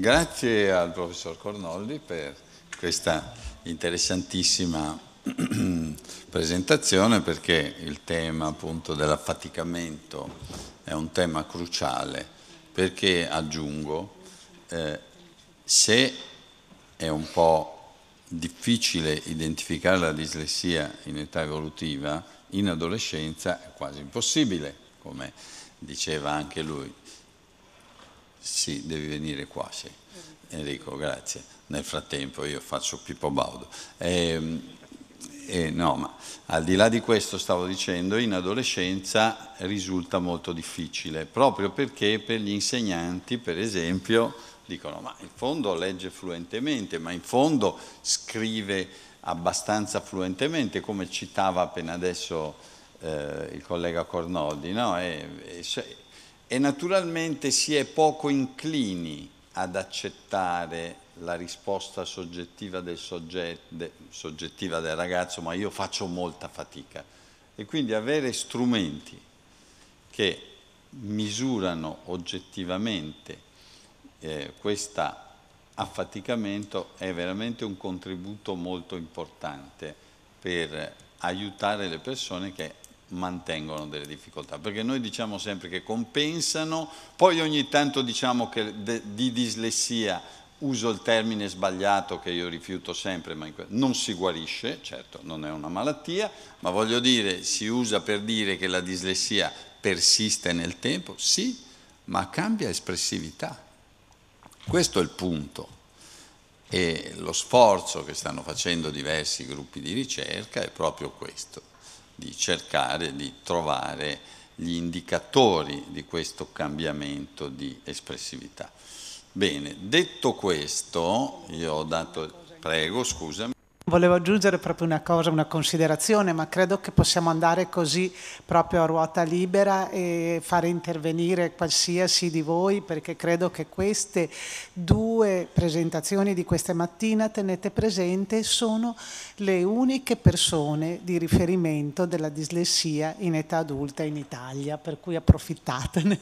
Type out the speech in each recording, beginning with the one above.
Grazie al professor Cornoldi per questa interessantissima presentazione perché il tema appunto dell'affaticamento è un tema cruciale perché aggiungo eh, se è un po' difficile identificare la dislessia in età evolutiva in adolescenza è quasi impossibile come diceva anche lui sì, devi venire qua, sì. Enrico, grazie. Nel frattempo io faccio Pippo Baudo. E, ehm, e eh, no, ma al di là di questo stavo dicendo, in adolescenza risulta molto difficile, proprio perché per gli insegnanti, per esempio, dicono ma in fondo legge fluentemente, ma in fondo scrive abbastanza fluentemente, come citava appena adesso eh, il collega Cornoldi, no? e, e, e naturalmente si è poco inclini ad accettare la risposta soggettiva del, sogget, de, soggettiva del ragazzo, ma io faccio molta fatica. E quindi avere strumenti che misurano oggettivamente eh, questo affaticamento è veramente un contributo molto importante per aiutare le persone che mantengono delle difficoltà, perché noi diciamo sempre che compensano, poi ogni tanto diciamo che de, di dislessia uso il termine sbagliato che io rifiuto sempre, ma non si guarisce, certo non è una malattia, ma voglio dire si usa per dire che la dislessia persiste nel tempo, sì, ma cambia espressività. Questo è il punto e lo sforzo che stanno facendo diversi gruppi di ricerca è proprio questo di cercare di trovare gli indicatori di questo cambiamento di espressività. Bene, detto questo, io ho dato... Prego, scusami. Volevo aggiungere proprio una cosa, una considerazione, ma credo che possiamo andare così proprio a ruota libera e fare intervenire qualsiasi di voi, perché credo che queste due presentazioni di questa mattina, tenete presente, sono le uniche persone di riferimento della dislessia in età adulta in Italia, per cui approfittatene.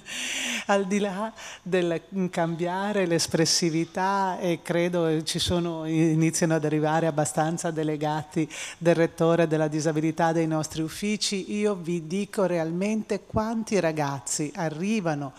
Al di là del cambiare l'espressività e credo ci sono, iniziano ad arrivare abbastanza maggioranza delegati del Rettore della Disabilità dei nostri uffici, io vi dico realmente quanti ragazzi arrivano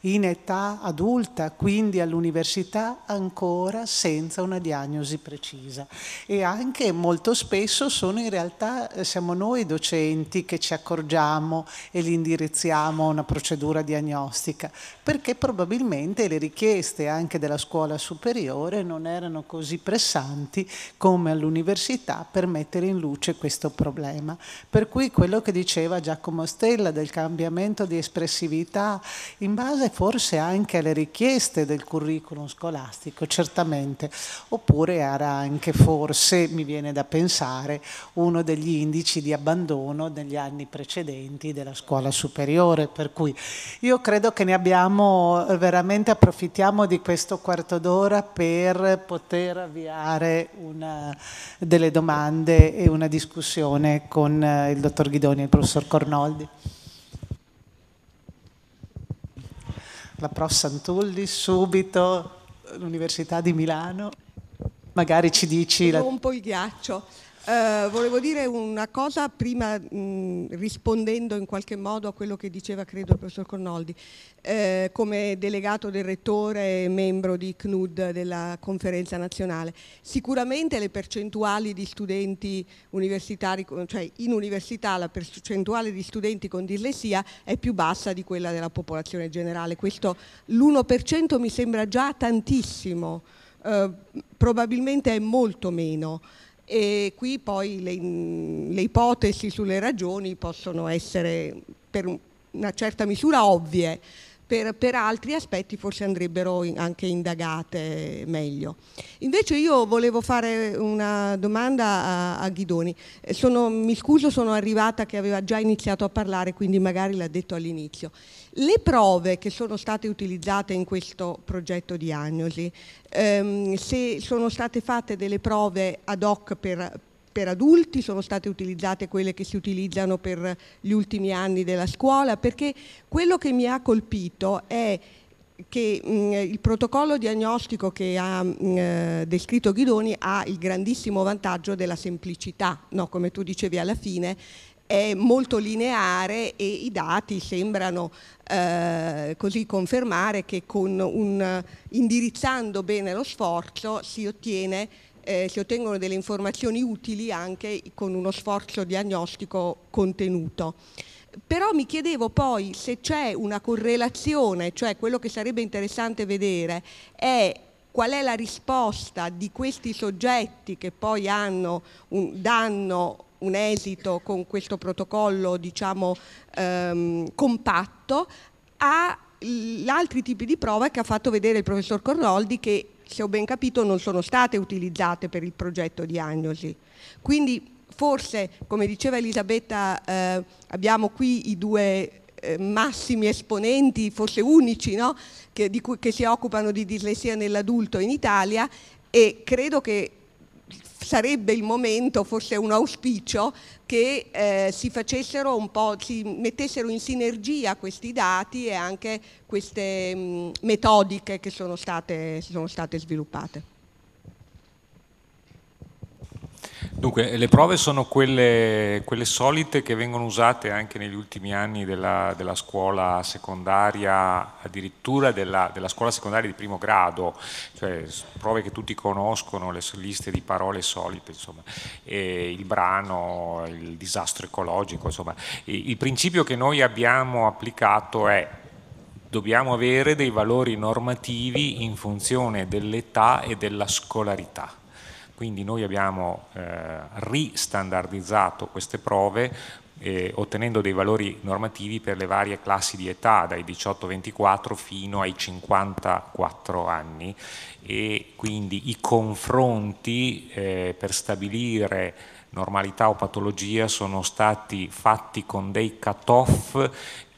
in età adulta, quindi all'università, ancora senza una diagnosi precisa. E anche molto spesso sono in realtà, eh, siamo noi docenti che ci accorgiamo e li indirizziamo a una procedura diagnostica, perché probabilmente le richieste anche della scuola superiore non erano così pressanti come all'università università per mettere in luce questo problema. Per cui quello che diceva Giacomo Stella del cambiamento di espressività, in base forse anche alle richieste del curriculum scolastico, certamente, oppure era anche forse, mi viene da pensare, uno degli indici di abbandono negli anni precedenti della scuola superiore. Per cui io credo che ne abbiamo veramente approfittiamo di questo quarto d'ora per poter avviare una delle domande e una discussione con eh, il dottor Ghidoni e il professor Cornoldi. La prossima Tulli, subito, eh, l'Università di Milano. Magari ci dici... Rompo la... il ghiaccio. Eh, volevo dire una cosa prima mh, rispondendo in qualche modo a quello che diceva credo il professor Connoldi. Eh, come delegato del rettore e membro di CNUD della conferenza nazionale, sicuramente le percentuali di studenti universitari, cioè in università la percentuale di studenti con dislessia è più bassa di quella della popolazione generale. Questo l'1% mi sembra già tantissimo, eh, probabilmente è molto meno e qui poi le, le ipotesi sulle ragioni possono essere per una certa misura ovvie, per, per, altri aspetti forse andrebbero anche indagate meglio. Invece io volevo fare una domanda a, a Ghidoni, eh, sono, mi scuso sono arrivata che aveva già iniziato a parlare quindi magari l'ha detto all'inizio. Le prove che sono state utilizzate in questo progetto diagnosi, ehm, se sono state fatte delle prove ad hoc per, per adulti, sono state utilizzate quelle che si utilizzano per gli ultimi anni della scuola, perché quello che mi ha colpito è che mh, il protocollo diagnostico che ha mh, eh, descritto Ghidoni ha il grandissimo vantaggio della semplicità, no? come tu dicevi alla fine, è molto lineare e i dati sembrano eh, così confermare che con un, indirizzando bene lo sforzo si ottiene eh, si ottengono delle informazioni utili anche con uno sforzo diagnostico contenuto. Però mi chiedevo poi se c'è una correlazione, cioè quello che sarebbe interessante vedere è qual è la risposta di questi soggetti che poi hanno un, danno un esito con questo protocollo diciamo ehm, compatto a altri tipi di prova che ha fatto vedere il professor Corroldi che se ho ben capito, non sono state utilizzate per il progetto diagnosi. Quindi forse, come diceva Elisabetta, eh, abbiamo qui i due eh, massimi esponenti, forse unici, no? che, cui, che si occupano di dislessia nell'adulto in Italia e credo che sarebbe il momento, forse un auspicio, che eh, si facessero un po', si mettessero in sinergia questi dati e anche queste mh, mm, metodiche che sono state, sono state sviluppate. Dunque, le prove sono quelle, quelle, solite che vengono usate anche negli ultimi anni della, della scuola secondaria, addirittura della, della, scuola secondaria di primo grado, cioè prove che tutti conoscono, le liste di parole solite, insomma, il brano, il disastro ecologico, insomma. Il principio che noi abbiamo applicato è dobbiamo avere dei valori normativi in funzione dell'età e della scolarità quindi noi abbiamo eh, ristandardizzato queste prove eh, ottenendo dei valori normativi per le varie classi di età, dai 18-24 fino ai 54 anni e quindi i confronti eh, per stabilire normalità o patologia sono stati fatti con dei cut-off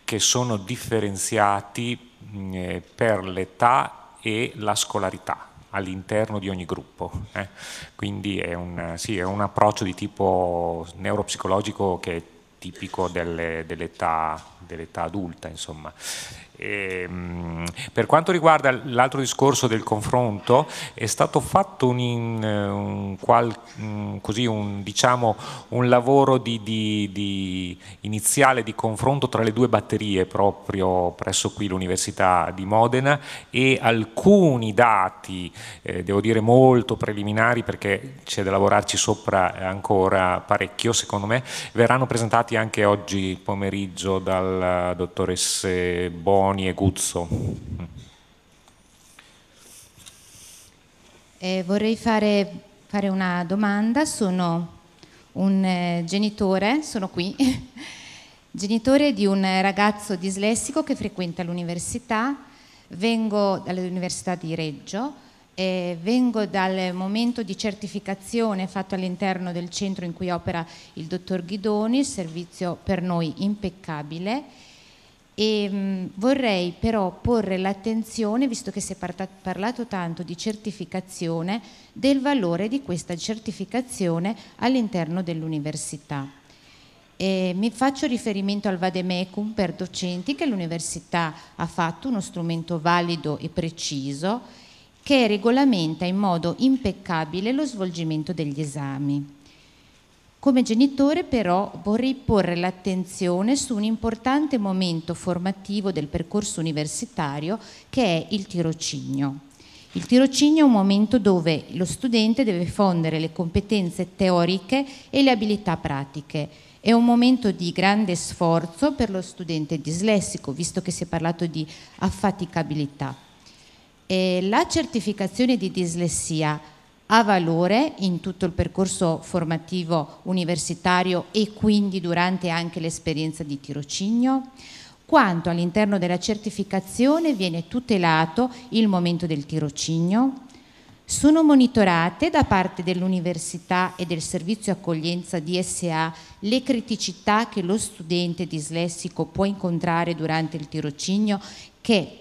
che sono differenziati mh, mm, eh, per l'età e la scolarità all'interno di ogni gruppo. Eh? Quindi è un, sì, è un, approccio di tipo neuropsicologico che è tipico dell'età, dell dell adulta, insomma. E, ehm, per quanto riguarda l'altro discorso del confronto, è stato fatto un, eh, un, mm, un, così, diciamo, un lavoro di, di, di iniziale di confronto tra le due batterie proprio presso qui l'Università di Modena e alcuni dati, eh, devo dire molto preliminari perché c'è da lavorarci sopra ancora parecchio secondo me, verranno presentati anche oggi pomeriggio dal dottoresse Bon Moni e Guzzo. Eh, vorrei fare, fare, una domanda, sono un eh, genitore, sono qui, genitore di un ragazzo dislessico che frequenta l'università, vengo dall'Università di Reggio, eh, vengo dal momento di certificazione fatto all'interno del centro in cui opera il dottor Ghidoni, servizio per noi impeccabile e, ehm, vorrei però porre l'attenzione, visto che si è parlato tanto di certificazione, del valore di questa certificazione all'interno dell'università. E ehm, mi faccio riferimento al Vademecum per docenti che l'università ha fatto, uno strumento valido e preciso che regolamenta in modo impeccabile lo svolgimento degli esami. Come genitore però vorrei porre l'attenzione su un importante momento formativo del percorso universitario che è il tirocinio. Il tirocinio è un momento dove lo studente deve fondere le competenze teoriche e le abilità pratiche. È un momento di grande sforzo per lo studente dislessico, visto che si è parlato di affaticabilità. E la certificazione di dislessia ha valore in tutto il percorso formativo universitario e quindi durante anche l'esperienza di tirocinio? Quanto all'interno della certificazione viene tutelato il momento del tirocinio? Sono monitorate da parte dell'università e del servizio accoglienza DSA le criticità che lo studente dislessico può incontrare durante il tirocinio che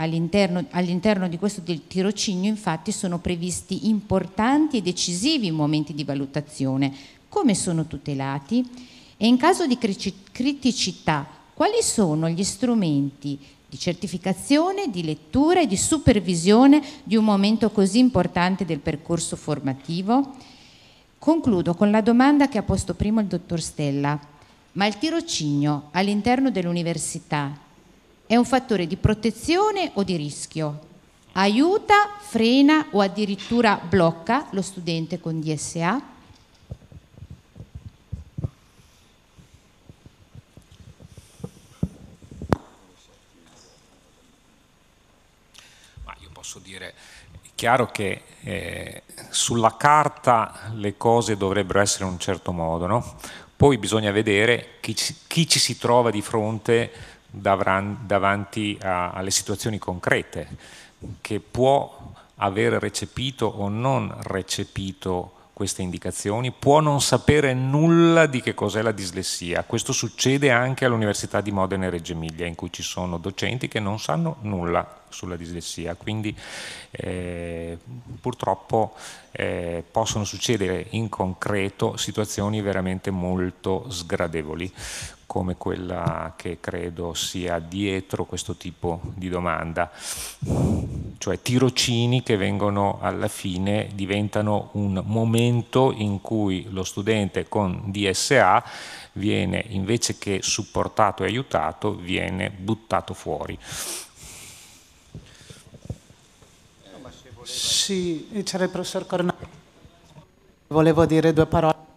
All'interno, all'interno, di questo tirocinio infatti sono previsti importanti e decisivi momenti di valutazione, come sono tutelati e in caso di criticità quali sono gli strumenti di certificazione, di lettura e di supervisione di un momento così importante del percorso formativo? Concludo con la domanda che ha posto prima il dottor Stella, ma il tirocinio all'interno dell'università è un fattore di protezione o di rischio. Aiuta, frena o addirittura blocca lo studente con DSA? Ma io posso dire, è chiaro che eh, sulla carta le cose dovrebbero essere in un certo modo, no? poi bisogna vedere chi ci, chi ci si trova di fronte davanti a, alle situazioni concrete che può aver recepito o non recepito queste indicazioni, può non sapere nulla di che cos'è la dislessia. Questo succede anche all'Università di Modena e Reggio Emilia, in cui ci sono docenti che non sanno nulla sulla dislessia, quindi eh, purtroppo eh, possono succedere in concreto situazioni veramente molto sgradevoli come quella che credo sia dietro questo tipo di domanda, cioè tirocini che vengono alla fine, diventano un momento in cui lo studente con DSA viene invece che supportato e aiutato, viene buttato fuori. Sì, c'era il professor Cornelli. Volevo dire due parole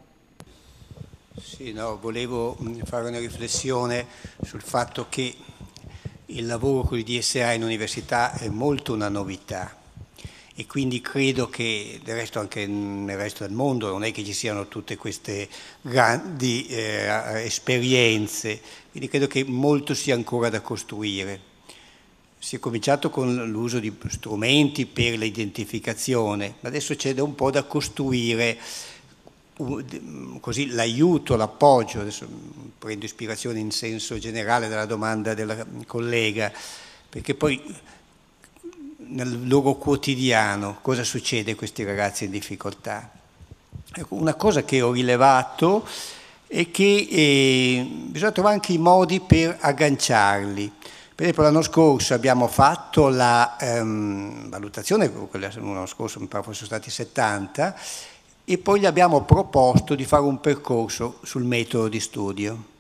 sì, no, volevo mm, fare una riflessione sul fatto che il lavoro con i DSA in università è molto una novità e quindi credo che del resto anche nel resto del mondo non è che ci siano tutte queste grandi eh, esperienze, quindi credo che molto sia ancora da costruire. Si è cominciato con l'uso di strumenti per l'identificazione, ma adesso c'è da un po' da costruire così l'aiuto, l'appoggio, adesso prendo ispirazione in senso generale dalla domanda della collega, perché poi nel loro quotidiano cosa succede a questi ragazzi in difficoltà? Ecco, una cosa che ho rilevato è che eh, bisogna trovare anche i modi per agganciarli. Per esempio l'anno scorso abbiamo fatto la ehm, valutazione, l'anno scorso mi pare fossero stati 70, e poi gli abbiamo proposto di fare un percorso sul metodo di studio.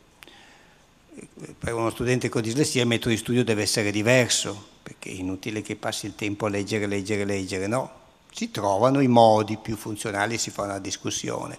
Per uno studente con dislessia il metodo di studio deve essere diverso, perché è inutile che passi il tempo a leggere, leggere, leggere, no? Si trovano i modi più funzionali e si fa una discussione,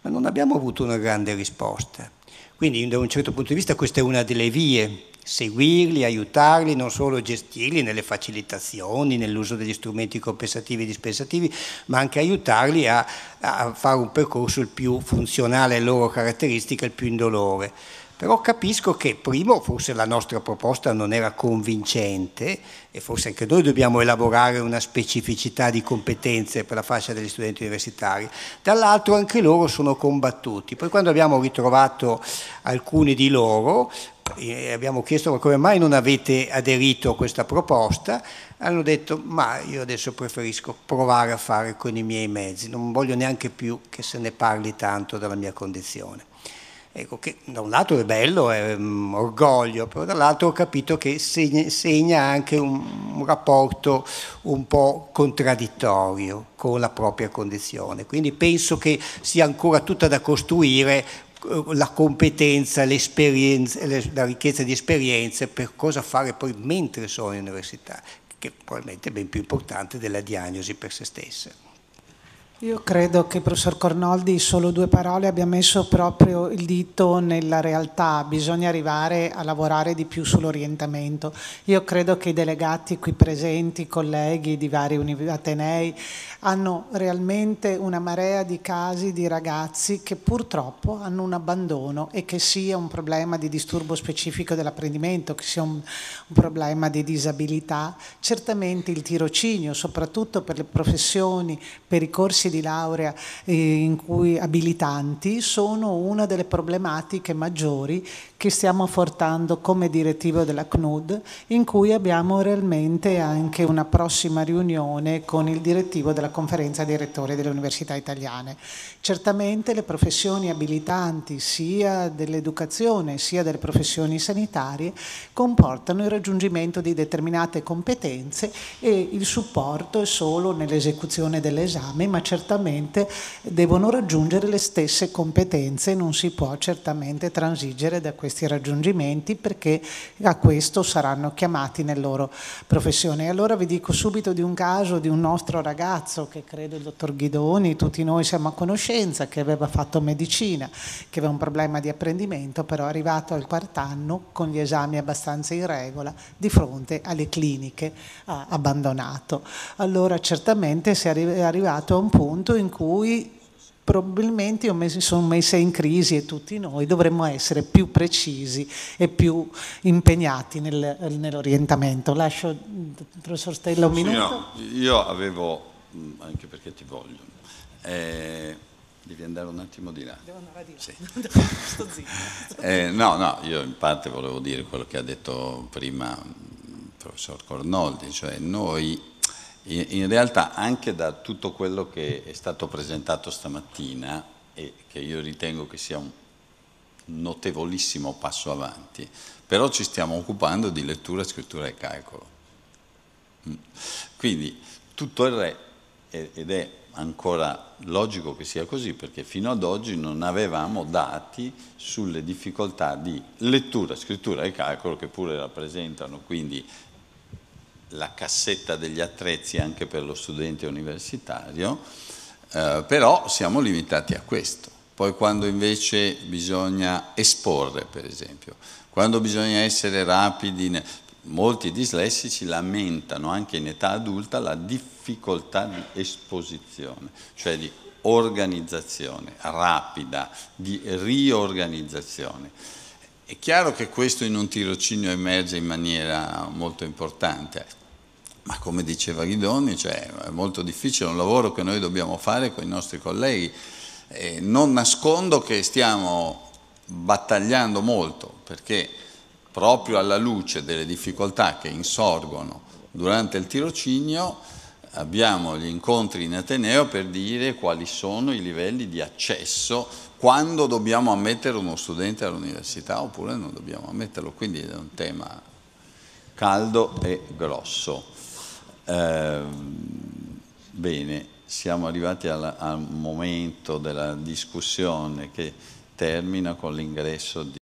ma non abbiamo avuto una grande risposta. Quindi da un certo punto di vista questa è una delle vie seguirli, aiutarli, non solo gestirli nelle facilitazioni, nell'uso degli strumenti compensativi e dispensativi, ma anche aiutarli a, a fare un percorso il più funzionale alle loro caratteristiche, il più indolore. Però capisco che, primo, forse la nostra proposta non era convincente e forse anche noi dobbiamo elaborare una specificità di competenze per la fascia degli studenti universitari. Dall'altro anche loro sono combattuti. Poi quando abbiamo ritrovato alcuni di loro, abbiamo chiesto ma come mai non avete aderito a questa proposta, hanno detto ma io adesso preferisco provare a fare con i miei mezzi, non voglio neanche più che se ne parli tanto della mia condizione. Ecco, che da un lato è bello, è um, orgoglio, però dall'altro ho capito che segna, segna anche un, un, rapporto un po' contraddittorio con la propria condizione. Quindi penso che sia ancora tutta da costruire eh, la competenza, la ricchezza di esperienze per cosa fare poi mentre sono in università, che probabilmente è ben più importante della diagnosi per se stessa. Io credo che il professor Cornoldi solo due parole abbia messo proprio il dito nella realtà, bisogna arrivare a lavorare di più sull'orientamento. Io credo che i delegati qui presenti, colleghi di vari atenei, hanno realmente una marea di casi di ragazzi che purtroppo hanno un abbandono e che sia un problema di disturbo specifico dell'apprendimento, che sia un, un problema di disabilità. Certamente il tirocinio, soprattutto per le professioni, per i corsi corsi di laurea eh, in cui abilitanti sono una delle problematiche maggiori che stiamo affrontando come direttivo della CNUD in cui abbiamo realmente anche una prossima riunione con il direttivo della conferenza dei rettori delle università italiane. Certamente le professioni abilitanti sia dell'educazione sia delle professioni sanitarie comportano il raggiungimento di determinate competenze e il supporto è solo nell'esecuzione dell'esame ma certamente certamente devono raggiungere le stesse competenze, non si può certamente transigere da questi raggiungimenti perché a questo saranno chiamati nel loro professione. E allora vi dico subito di un caso di un nostro ragazzo che credo il dottor Ghidoni, tutti noi siamo a conoscenza, che aveva fatto medicina, che aveva un problema di apprendimento, però è arrivato al quart'anno con gli esami abbastanza in regola di fronte alle cliniche ha abbandonato. Allora certamente si è arrivato a un punto punto in cui probabilmente io mi sono messa in crisi e tutti noi dovremmo essere più precisi e più impegnati nel, nell'orientamento. Lascio il professor Stella un sì, minuto. No, io avevo, mm, anche perché ti voglio, eh, devi andare un attimo di là. Devo andare di là. Sì. sto zitto. Sto eh, no, no, io in parte volevo dire quello che ha detto prima il mm, professor Cornoldi, cioè noi in realtà anche da tutto quello che è stato presentato stamattina e che io ritengo che sia un notevolissimo passo avanti, però ci stiamo occupando di lettura, scrittura e calcolo. Mm. Quindi tutto il re, ed è ancora logico che sia così, perché fino ad oggi non avevamo dati sulle difficoltà di lettura, scrittura e calcolo che pure rappresentano quindi la cassetta degli attrezzi anche per lo studente universitario, eh, però siamo limitati a questo. Poi quando invece bisogna esporre, per esempio, quando bisogna essere rapidi, molti dislessici lamentano anche in età adulta la difficoltà di esposizione, cioè di organizzazione rapida, di riorganizzazione è chiaro che questo in un tirocinio emerge in maniera molto importante, ma come diceva Ghidoni, cioè, è molto difficile, è un lavoro che noi dobbiamo fare con i nostri colleghi. Eh, non nascondo che stiamo battagliando molto, perché proprio alla luce delle difficoltà che insorgono durante il tirocinio abbiamo gli incontri in Ateneo per dire quali sono i livelli di accesso quando dobbiamo ammettere uno studente all'università oppure non dobbiamo ammetterlo, quindi è un tema caldo e grosso. Eh, bene, siamo arrivati al, al momento della discussione che termina con l'ingresso di...